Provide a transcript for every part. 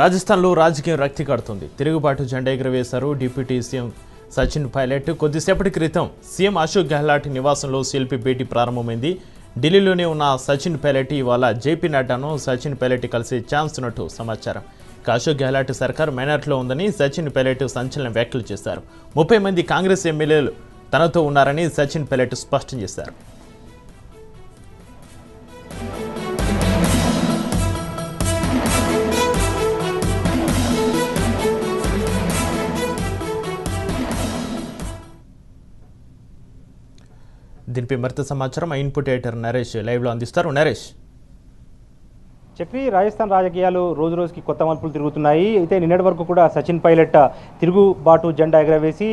రాజస్థాన్లో రాజకీయం రక్తి కడుతుంది తిరుగుబాటు జెండా ఎగురవేశారు డిప్యూటీ సీఎం సచిన్ పైలట్ కొద్దిసేపటి క్రితం సీఎం అశోక్ గెహ్లాట్ నివాసంలో సీఎల్పీ భేటీ ప్రారంభమైంది ఢిల్లీలోనే ఉన్న సచిన్ పైలట్ ఇవాళ జేపీ నడ్డాను సచిన్ పైలట్ కలిసి ఛాన్స్ ఉన్నట్టు సమాచారం అశోక్ గెహ్లాట్ సర్కార్ మైనార్టీలో ఉందని సచిన్ పైలట్ సంచలన వ్యాఖ్యలు చేశారు ముప్పై మంది కాంగ్రెస్ ఎమ్మెల్యేలు తనతో ఉన్నారని సచిన్ పైలట్ స్పష్టం చేశారు దీనిపై మరింత సమాచారం ఇన్పుట్ ఎడిటర్ నరేష్ లైవ్లో అందిస్తారు నరేష్ చెప్పి రాజస్థాన్ రాజకీయాలు రోజు రోజుకి కొత్త మలుపులు తిరుగుతున్నాయి అయితే నిన్నటి వరకు కూడా సచిన్ పైలట్ తిరుగుబాటు జెండా ఎగరవేసి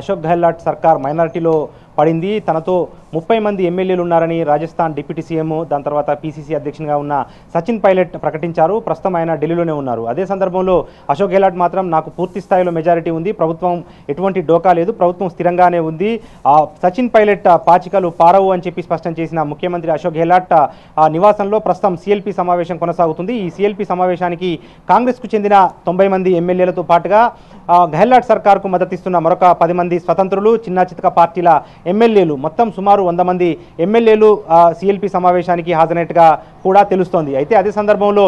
అశోక్ గెహ్లాట్ సర్కార్ మైనార్టీలో పడింది తనతో ముప్పై మంది ఎమ్మెల్యేలు ఉన్నారని రాజస్థాన్ డిప్యూటీ సీఎం దాని తర్వాత పీసీసీ అధ్యక్షునిగా ఉన్న సచిన్ పైలట్ ప్రకటించారు ప్రస్తుతం ఆయన ఢిల్లీలోనే ఉన్నారు అదే సందర్భంలో అశోక్ గెహ్లాట్ మాత్రం నాకు పూర్తి స్థాయిలో మెజారిటీ ఉంది ప్రభుత్వం ఎటువంటి డోకా లేదు ప్రభుత్వం స్థిరంగానే ఉంది ఆ సచిన్ పైలట్ పాచికలు పారవు అని చెప్పి స్పష్టం చేసిన ముఖ్యమంత్రి అశోక్ గెహ్లాట్ ఆ నివాసంలో ప్రస్తుతం సిఎల్పి సమావేశం కొనసాగుతుంది ఈ సిఎల్పి సమావేశానికి కాంగ్రెస్కు చెందిన తొంభై మంది ఎమ్మెల్యేలతో పాటుగా గెహ్లాట్ సర్కార్కు మద్దతిస్తున్న మరొక పది మంది స్వతంత్రులు చిన్న చితక పార్టీల ఎమ్మెల్యేలు మొత్తం సుమారు వంద మంది ఎమ్మెల్యేలు సిఎల్పి సమావేశానికి హాజరైనట్టుగా కూడా తెలుస్తోంది అయితే అదే సందర్భంలో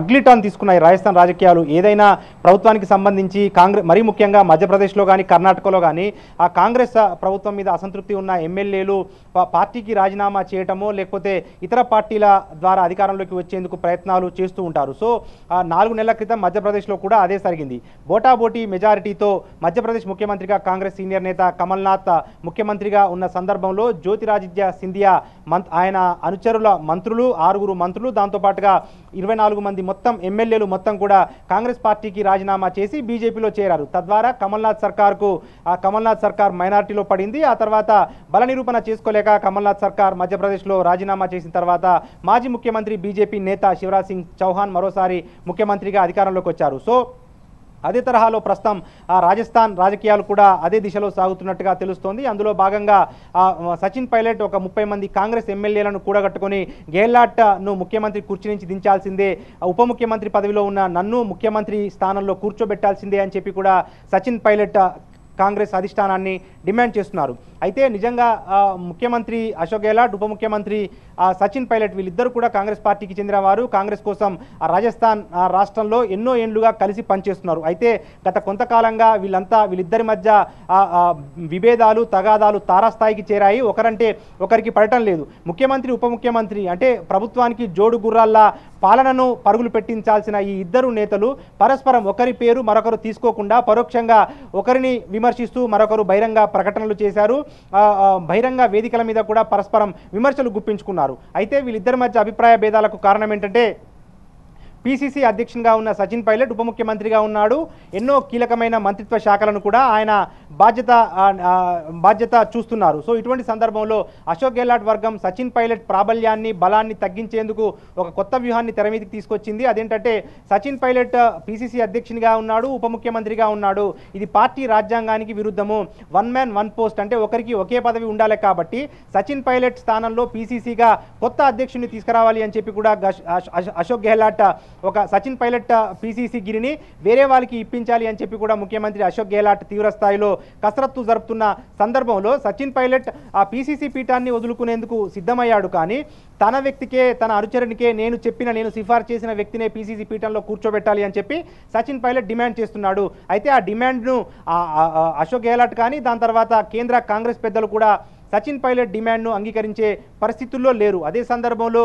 అగ్లిటాన్ తీసుకున్నాయి రాజస్థాన్ రాజకీయాలు ఏదైనా ప్రభుత్వానికి సంబంధించి కాంగ్రెస్ మరీ ముఖ్యంగా మధ్యప్రదేశ్లో కానీ కర్ణాటకలో కానీ ఆ కాంగ్రెస్ ప్రభుత్వం మీద అసంతృప్తి ఉన్న ఎమ్మెల్యేలు పార్టీకి రాజీనామా చేయటమో లేకపోతే ఇతర పార్టీల ద్వారా అధికారంలోకి వచ్చేందుకు ప్రయత్నాలు చేస్తూ ఉంటారు సో నాలుగు నెలల క్రితం మధ్యప్రదేశ్లో కూడా అదే జరిగింది బోటాబోటీ మెజారిటీతో మధ్యప్రదేశ్ ముఖ్యమంత్రిగా కాంగ్రెస్ సీనియర్ నేత కమల్నాథ్ ముఖ్యమంత్రిగా ఉన్న సందర్భంలో జ్యోతిరాజిత్య సింధియా మంత్ ఆయన అనుచరుల మంత్రులు మంత్రులు ఆరుగురు మంత్రులు దాంతోపాటుగా ఇరవై నాలుగు మంది మొత్తం ఎమ్మెల్యేలు మొత్తం కూడా కాంగ్రెస్ పార్టీకి రాజీనామా చేసి బీజేపీలో చేరారు తద్వారా కమల్నాథ్ సర్కార్కు ఆ కమల్నాథ్ సర్కార్ మైనార్టీలో పడింది ఆ తర్వాత బల నిరూపణ చేసుకోలేక కమల్నాథ్ సర్కార్ మధ్యప్రదేశ్లో రాజీనామా చేసిన తర్వాత మాజీ ముఖ్యమంత్రి బీజేపీ నేత శివరాజ్ సింగ్ చౌహాన్ మరోసారి ముఖ్యమంత్రిగా అధికారంలోకి వచ్చారు సో అదే తరహాలో ప్రస్తుతం రాజస్థాన్ రాజకీయాలు కూడా అదే దిశలో సాగుతున్నట్టుగా తెలుస్తోంది అందులో భాగంగా సచిన్ పైలట్ ఒక ముప్పై మంది కాంగ్రెస్ ఎమ్మెల్యేలను కూడగట్టుకొని గేహ్లాట్ను ముఖ్యమంత్రి కుర్చీ నుంచి దించాల్సిందే ఉప ముఖ్యమంత్రి పదవిలో ఉన్న నన్ను ముఖ్యమంత్రి స్థానంలో కూర్చోబెట్టాల్సిందే అని చెప్పి కూడా సచిన్ పైలట్ కాంగ్రెస్ అధిష్టానాన్ని డిమాండ్ చేస్తున్నారు అయితే నిజంగా ముఖ్యమంత్రి అశోక్ గెహ్లాట్ ఉప ముఖ్యమంత్రి సచిన్ పైలట్ వీళ్ళిద్దరూ కూడా కాంగ్రెస్ పార్టీకి చెందిన వారు కాంగ్రెస్ కోసం రాజస్థాన్ రాష్ట్రంలో ఎన్నో ఏండ్లుగా కలిసి పనిచేస్తున్నారు అయితే గత కొంతకాలంగా వీళ్ళంతా వీళ్ళిద్దరి మధ్య విభేదాలు తగాదాలు తారాస్థాయికి చేరాయి ఒకరంటే ఒకరికి పడటం లేదు ముఖ్యమంత్రి ఉప ముఖ్యమంత్రి అంటే ప్రభుత్వానికి జోడు గుర్రాల్లా పాలనను పరుగులు పెట్టించాల్సిన ఈ ఇద్దరు నేతలు పరస్పరం ఒకరి పేరు మరొకరు తీసుకోకుండా పరోక్షంగా ఒకరిని విమర్శిస్తూ మరొకరు బహిరంగ ప్రకటనలు చేశారు బహిరంగ వేదికల మీద కూడా పరస్పరం విమర్శలు గుప్పించుకున్నారు అయితే వీళ్ళిద్దరి మధ్య అభిప్రాయ భేదాలకు కారణం ఏంటంటే పీసీసీ అధ్యక్షునిగా ఉన్న సచిన్ పైలట్ ఉప ముఖ్యమంత్రిగా ఉన్నాడు ఎన్నో కీలకమైన మంత్రిత్వ శాఖలను కూడా ఆయన బాధ్యత బాధ్యత చూస్తున్నారు సో ఇటువంటి సందర్భంలో అశోక్ గెహ్లాట్ వర్గం సచిన్ పైలట్ ప్రాబల్యాన్ని బలాన్ని తగ్గించేందుకు ఒక కొత్త వ్యూహాన్ని తెర తీసుకొచ్చింది అదేంటంటే సచిన్ పైలట్ పీసీసీ అధ్యక్షునిగా ఉన్నాడు ఉప ముఖ్యమంత్రిగా ఉన్నాడు ఇది పార్టీ రాజ్యాంగానికి విరుద్ధము వన్ మ్యాన్ వన్ పోస్ట్ అంటే ఒకరికి ఒకే పదవి ఉండాలి కాబట్టి సచిన్ పైలట్ స్థానంలో పీసీసీగా కొత్త అధ్యక్షుని తీసుకురావాలి అని చెప్పి కూడా అశోక్ గెహ్లాట్ ఒక సచిన్ పైలట్ పీసీసీ గిరిని వేరే వాళ్ళకి ఇప్పించాలి అని చెప్పి కూడా ముఖ్యమంత్రి అశోక్ గెహ్లాట్ తీవ్ర స్థాయిలో కసరత్తు జరుపుతున్న సందర్భంలో సచిన్ పైలట్ ఆ పీసీసీ పీఠాన్ని వదులుకునేందుకు సిద్ధమయ్యాడు కానీ తన వ్యక్తికే తన అనుచరునికే నేను చెప్పిన నేను సిఫార్సు చేసిన వ్యక్తినే పీసీసీ పీఠంలో కూర్చోబెట్టాలి అని చెప్పి సచిన్ పైలట్ డిమాండ్ చేస్తున్నాడు అయితే ఆ డిమాండ్ను అశోక్ గెహ్లాట్ కానీ దాని తర్వాత కేంద్ర కాంగ్రెస్ పెద్దలు కూడా సచిన్ పైలట్ డిమాండ్ను అంగీకరించే పరిస్థితుల్లో లేరు అదే సందర్భంలో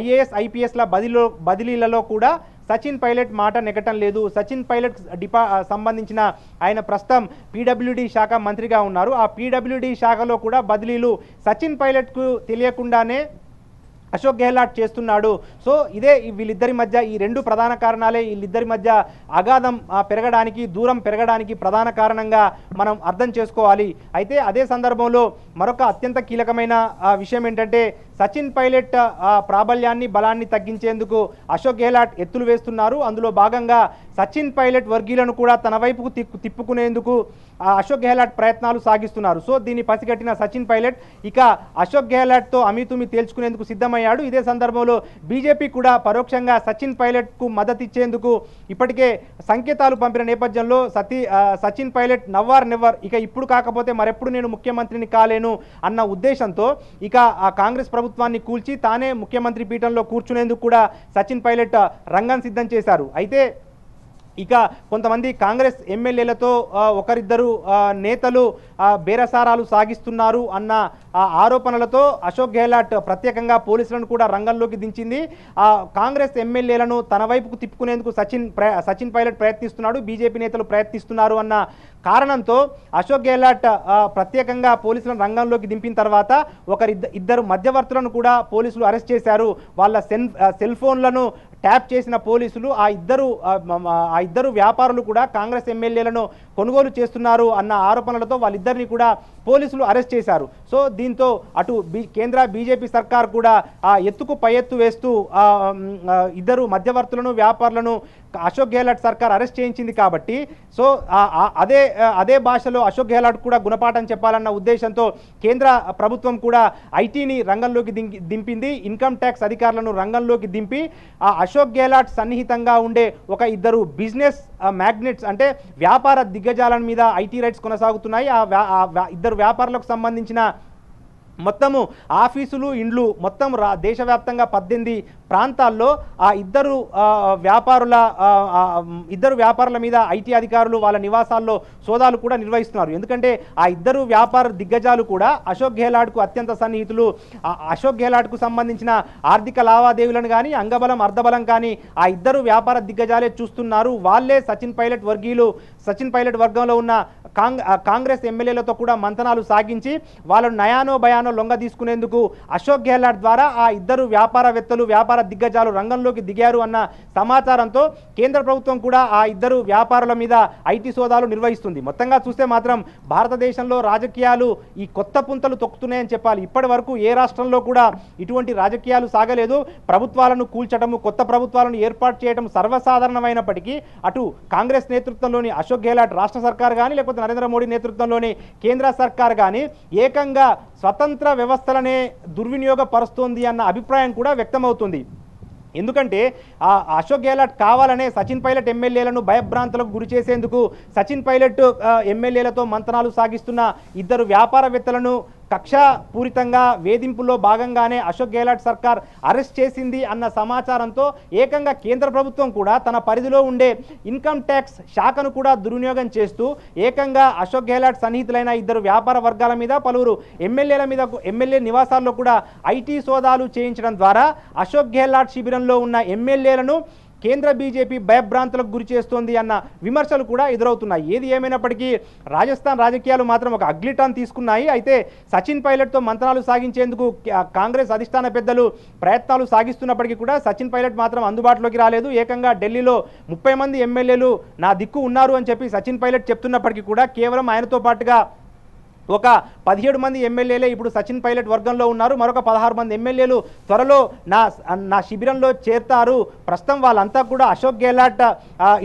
ఐఏఎస్ ఐపీఎస్ల బదిలీలో బదిలీలలో కూడా సచిన్ పైలట్ మాట నెగటం లేదు సచిన్ పైలట్ డిపా సంబంధించిన ఆయన ప్రస్తుతం పీడబ్ల్యూడి శాఖ మంత్రిగా ఉన్నారు ఆ పీడబ్ల్యూడి శాఖలో కూడా బదిలీలు సచిన్ పైలట్కు తెలియకుండానే అశోక్ గెహ్లాట్ చేస్తున్నాడు సో ఇదే వీళ్ళిద్దరి మధ్య ఈ రెండు ప్రధాన కారణాలే వీళ్ళిద్దరి మధ్య అగాధం పెరగడానికి దూరం పెరగడానికి ప్రధాన కారణంగా మనం అర్థం చేసుకోవాలి అయితే అదే సందర్భంలో మరొక అత్యంత కీలకమైన విషయం ఏంటంటే సచిన్ పైలట్ ప్రాబల్యాన్ని బలాన్ని తగ్గించేందుకు అశోక్ గెహ్లాట్ ఎత్తులు వేస్తున్నారు అందులో భాగంగా సచిన్ పైలట్ వర్గీలను కూడా తన వైపుకు తిప్పుకునేందుకు అశోక్ గెహ్లాట్ ప్రయత్నాలు సాగిస్తున్నారు సో దీన్ని పసిగట్టిన సచిన్ పైలట్ ఇక అశోక్ గెహ్లాట్తో అమితుమి తేల్చుకునేందుకు సిద్ధమయ్యాడు ఇదే సందర్భంలో బీజేపీ కూడా పరోక్షంగా సచిన్ పైలట్కు మద్దతు ఇచ్చేందుకు ఇప్పటికే సంకేతాలు పంపిన నేపథ్యంలో సతీ సచిన్ పైలట్ నవ్వార్ నెవ్వర్ ఇక ఇప్పుడు కాకపోతే మరెప్పుడు నేను ముఖ్యమంత్రిని కాలేను అన్న ఉద్దేశంతో ఇక ఆ కాంగ్రెస్ ప్రభుత్వాన్ని కూల్చి తానే ముఖ్యమంత్రి పీఠంలో కూర్చునేందుకు కూడా సచిన్ పైలట్ రంగం సిద్ధం చేశారు అయితే ఇక కొంతమంది కాంగ్రెస్ ఎమ్మెల్యేలతో ఒకరిద్దరు నేతలు బేరసారాలు సాగిస్తున్నారు అన్న ఆరోపణలతో అశోక్ గెహ్లాట్ ప్రత్యేకంగా పోలీసులను కూడా రంగంలోకి దించింది కాంగ్రెస్ ఎమ్మెల్యేలను తన వైపుకు తిప్పుకునేందుకు సచిన్ సచిన్ పైలట్ ప్రయత్నిస్తున్నాడు బీజేపీ నేతలు ప్రయత్నిస్తున్నారు అన్న కారణంతో అశోక్ గెహ్లాట్ ప్రత్యేకంగా పోలీసులను రంగంలోకి దింపిన తర్వాత ఒకరి ఇద్దరు మధ్యవర్తులను కూడా పోలీసులు అరెస్ట్ చేశారు వాళ్ళ సెల్ సెల్ ఫోన్లను ట్యాప్ చేసిన పోలీసులు ఆ ఇద్దరు ఆ ఇద్దరు వ్యాపారులు కూడా కాంగ్రెస్ ఎమ్మెల్యేలను కొనుగోలు చేస్తున్నారు అన్న ఆరోపణలతో వాళ్ళిద్దరిని కూడా పోలీసులు అరెస్ట్ చేశారు సో దీంతో అటు కేంద్ర బీజేపీ సర్కార్ కూడా ఆ ఎత్తుకు పై ఎత్తు వేస్తూ ఇద్దరు మధ్యవర్తులను వ్యాపారులను అశోక్ గెహ్లాట్ సర్కార్ అరెస్ట్ చేయించింది కాబట్టి సో అదే అదే భాషలో అశోక్ గెహ్లాట్ కూడా గుణపాఠం చెప్పాలన్న ఉద్దేశంతో కేంద్ర ప్రభుత్వం కూడా ఐటీని రంగంలోకి దింపింది ఇన్కమ్ ట్యాక్స్ అధికారులను రంగంలోకి దింపి ఆ అశోక్ గెహ్లాట్ సన్నిహితంగా ఉండే ఒక ఇద్దరు బిజినెస్ మ్యాగ్నెట్స్ అంటే వ్యాపార దిగ్గజాల మీద ఐటీ రైట్స్ కొనసాగుతున్నాయి ఆ ఇద్దరు వ్యాపారులకు సంబంధించిన మొత్తము ఆఫీసులు ఇండ్లు మొత్తం రా దేశవ్యాప్తంగా పద్దెనిమిది ప్రాంతాల్లో ఆ ఇద్దరు వ్యాపారుల ఇద్దరు వ్యాపారుల మీద ఐటీ అధికారులు వాళ్ళ నివాసాల్లో సోదాలు కూడా నిర్వహిస్తున్నారు ఎందుకంటే ఆ ఇద్దరు వ్యాపార దిగ్గజాలు కూడా అశోక్ గెహ్లాట్కు అత్యంత సన్నిహితులు అశోక్ గెహ్లాట్కు సంబంధించిన ఆర్థిక లావాదేవీలను కానీ అంగబలం అర్ధబలం కానీ ఆ ఇద్దరు వ్యాపార దిగ్గజాలే చూస్తున్నారు వాళ్ళే సచిన్ పైలట్ వర్గీయులు సచిన్ పైలట్ వర్గంలో ఉన్న కాంగ్రెస్ ఎమ్మెల్యేలతో కూడా మంతనాలు సాగించి వాళ్ళను నయానో భయానో లొంగ తీసుకునేందుకు అశోక్ గెహ్లాట్ ద్వారా ఆ ఇద్దరు వ్యాపారవేత్తలు వ్యాపార దిగ్గజాలు రంగంలోకి దిగారు అన్న సమాచారంతో కేంద్ర ప్రభుత్వం కూడా ఆ ఇద్దరు వ్యాపారుల మీద ఐటీ సోదాలు నిర్వహిస్తుంది మొత్తంగా చూస్తే మాత్రం భారతదేశంలో రాజకీయాలు ఈ కొత్త పుంతలు తొక్కుతున్నాయని చెప్పాలి ఇప్పటి వరకు ఏ రాష్ట్రంలో కూడా ఇటువంటి రాజకీయాలు సాగలేదు ప్రభుత్వాలను కూల్చడము కొత్త ప్రభుత్వాలను ఏర్పాటు చేయడం సర్వసాధారణమైనప్పటికీ అటు కాంగ్రెస్ నేతృత్వంలోని అశోక్ గెహ్లాట్ రాష్ట్ర సర్కార్ కానీ లేకపోతే ప్రధానమంత్రి నరేంద్ర మోడీ నేతృత్వంలోని కేంద్ర సర్కార్ కానీ ఏకంగా స్వతంత్ర వ్యవస్థలనే దుర్వినియోగపరుస్తోంది అన్న అభిప్రాయం కూడా వ్యక్తమవుతుంది ఎందుకంటే ఆ అశోక్ గెహ్లాట్ కావాలనే సచిన్ పైలట్ ఎమ్మెల్యేలను భయభ్రాంతులకు గురి చేసేందుకు సచిన్ పైలట్ ఎమ్మెల్యేలతో మంతనాలు సాగిస్తున్న ఇద్దరు వ్యాపారవేత్తలను కక్షపూరితంగా వేధింపులో భాగంగానే అశోక్ గెహ్లాట్ సర్కార్ అరెస్ట్ చేసింది అన్న సమాచారంతో ఏకంగా కేంద్ర ప్రభుత్వం కూడా తన పరిధిలో ఉండే ఇన్కమ్ ట్యాక్స్ శాఖను కూడా దుర్వినియోగం చేస్తూ ఏకంగా అశోక్ గెహ్లాట్ సన్నిహితులైన ఇద్దరు వ్యాపార వర్గాల మీద పలువురు ఎమ్మెల్యేల మీద ఎమ్మెల్యే నివాసాల్లో కూడా ఐటీ సోదాలు చేయించడం ద్వారా అశోక్ గెహ్లాట్ శిబిరంలో ఉన్న ఎమ్మెల్యేలను కేంద్ర బీజేపీ భయభ్రాంతులకు గురి చేస్తోంది అన్న విమర్శలు కూడా ఎదురవుతున్నాయి ఏది ఏమైనప్పటికీ రాజస్థాన్ రాజకీయాలు మాత్రం ఒక అగ్లిటాన్ తీసుకున్నాయి అయితే సచిన్ పైలట్తో మంత్రాలు సాగించేందుకు కాంగ్రెస్ అధిష్టాన పెద్దలు ప్రయత్నాలు సాగిస్తున్నప్పటికీ కూడా సచిన్ పైలట్ మాత్రం అందుబాటులోకి రాలేదు ఏకంగా ఢిల్లీలో ముప్పై మంది ఎమ్మెల్యేలు నా దిక్కు ఉన్నారు అని చెప్పి సచిన్ పైలట్ చెప్తున్నప్పటికీ కూడా కేవలం ఆయనతో పాటుగా ఒక పదిహేడు మంది ఎమ్మెల్యేలే ఇప్పుడు సచిన్ పైలట్ వర్గంలో ఉన్నారు మరొక పదహారు మంది ఎమ్మెల్యేలు త్వరలో నా నా శిబిరంలో చేరుతారు ప్రస్తుతం వాళ్ళంతా కూడా అశోక్ గెహ్లాట్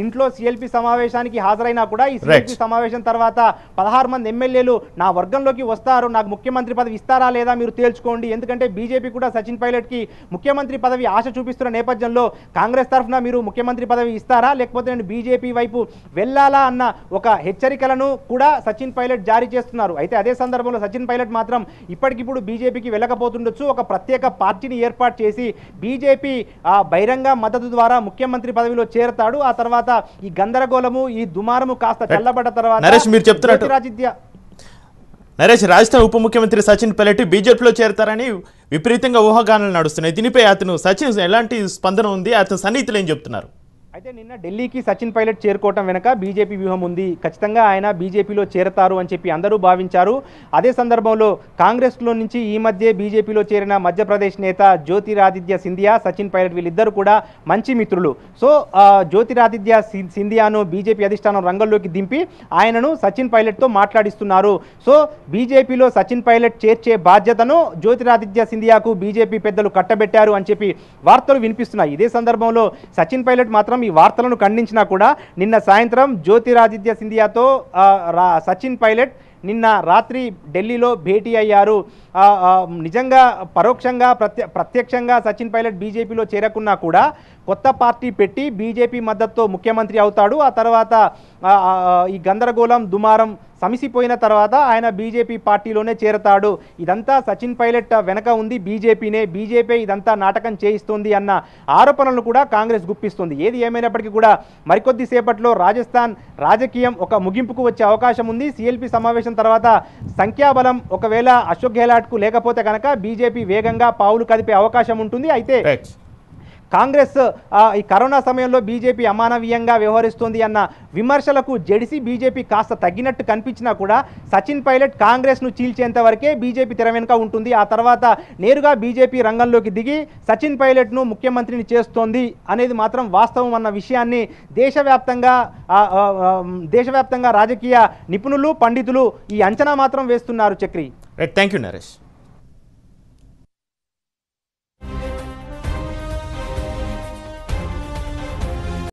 ఇంట్లో సిఎల్పి సమావేశానికి హాజరైనా కూడా ఈ సిఎల్పి సమావేశం తర్వాత పదహారు మంది ఎమ్మెల్యేలు నా వర్గంలోకి వస్తారు నాకు ముఖ్యమంత్రి పదవి ఇస్తారా లేదా మీరు తేల్చుకోండి ఎందుకంటే బీజేపీ కూడా సచిన్ పైలట్కి ముఖ్యమంత్రి పదవి ఆశ చూపిస్తున్న నేపథ్యంలో కాంగ్రెస్ తరఫున మీరు ముఖ్యమంత్రి పదవి ఇస్తారా లేకపోతే నేను బీజేపీ వైపు వెళ్ళాలా అన్న ఒక హెచ్చరికలను కూడా సచిన్ పైలట్ జారీ చేస్తున్నారు అయితే అయితే అదే సందర్భంలో సచిన్ పైలట్ మాత్రం ఇప్పటికిప్పుడు బీజేపీకి వెళ్ళకపోతుండొచ్చు ఒక ప్రత్యేక పార్టీని ఏర్పాటు చేసి బీజేపీ బహిరంగ మద్దతు ద్వారా ముఖ్యమంత్రి పదవిలో చేరతాడు ఆ తర్వాత ఈ గందరగోళము ఈ దుమారము కాస్త చల్లబడ్డ తర్వాత నరేష్ మీరు నరేష్ రాజస్థాన్ ఉప ముఖ్యమంత్రి సచిన్ పైలట్ బీజేపీలో చేరతారని విపరీతంగా ఊహాగానాలు నడుస్తున్నాయి దీనిపై అతను సచిన్ ఎలాంటి స్పందన ఉంది అతని సన్నిహితులు ఏం చెప్తున్నారు అయితే నిన్న ఢిల్లీకి సచిన్ పైలట్ చేరుకోవటం వెనుక బీజేపీ వ్యూహం ఉంది ఖచ్చితంగా ఆయన బీజేపీలో చేరతారు అని చెప్పి అందరూ భావించారు అదే సందర్భంలో కాంగ్రెస్లో నుంచి ఈ మధ్య బీజేపీలో చేరిన మధ్యప్రదేశ్ నేత జ్యోతిరాదిత్య సింధియా సచిన్ పైలట్ వీళ్ళిద్దరూ కూడా మంచి మిత్రులు సో జ్యోతిరాదిత్య సింధియాను బీజేపీ అధిష్టానం రంగంలోకి దింపి ఆయనను సచిన్ పైలట్తో మాట్లాడిస్తున్నారు సో బీజేపీలో సచిన్ పైలట్ చేర్చే బాధ్యతను జ్యోతిరాదిత్య సింధియాకు బీజేపీ పెద్దలు కట్టబెట్టారు అని చెప్పి వార్తలు వినిపిస్తున్నాయి ఇదే సందర్భంలో సచిన్ పైలట్ మాత్రం ఈ వార్తలను ఖండించినా కూడా నిన్న సాయంత్రం జ్యోతిరాదిత్య సింధియాతో సచిన్ పైలట్ నిన్న రాత్రి ఢిల్లీలో భేటీ అయ్యారు నిజంగా పరోక్షంగా ప్రత్య ప్రత్యక్షంగా సచిన్ పైలట్ బీజేపీలో చేరకున్నా కూడా కొత్త పార్టీ పెట్టి బీజేపీ మద్దతుతో ముఖ్యమంత్రి అవుతాడు ఆ తర్వాత ఈ గందరగోళం దుమారం సమిసిపోయిన తర్వాత ఆయన బీజేపీ పార్టీలోనే చేరతాడు ఇదంతా సచిన్ పైలట్ వెనక ఉంది బీజేపీనే బీజేపీ ఇదంతా నాటకం చేయిస్తుంది అన్న ఆరోపణలను కూడా కాంగ్రెస్ గుప్పిస్తుంది ఏది ఏమైనప్పటికీ కూడా మరికొద్ది సేపట్లో రాజస్థాన్ రాజకీయం ఒక ముగింపుకు వచ్చే అవకాశం ఉంది సిఎల్పి సమావేశం తర్వాత సంఖ్యాబలం ఒకవేళ అశోక్ గెహ్లాట్ కు లేకపోతే కనుక బీజేపీ వేగంగా పావులు కదిపే అవకాశం ఉంటుంది అయితే కాంగ్రెస్ ఈ కరోనా సమయంలో బీజేపీ అమానవీయంగా వ్యవహరిస్తుంది అన్న విమర్శలకు జడిసి బీజేపీ కాస్త తగ్గినట్టు కనిపించినా కూడా సచిన్ పైలట్ కాంగ్రెస్ను చీల్చేంత వరకే బీజేపీ తెర వెనుక ఉంటుంది ఆ తర్వాత నేరుగా బీజేపీ రంగంలోకి దిగి సచిన్ పైలట్ను ముఖ్యమంత్రిని చేస్తోంది అనేది మాత్రం వాస్తవం అన్న విషయాన్ని దేశవ్యాప్తంగా దేశవ్యాప్తంగా రాజకీయ నిపుణులు పండితులు ఈ అంచనా మాత్రం వేస్తున్నారు Chakri Right. Thank you, Naresh.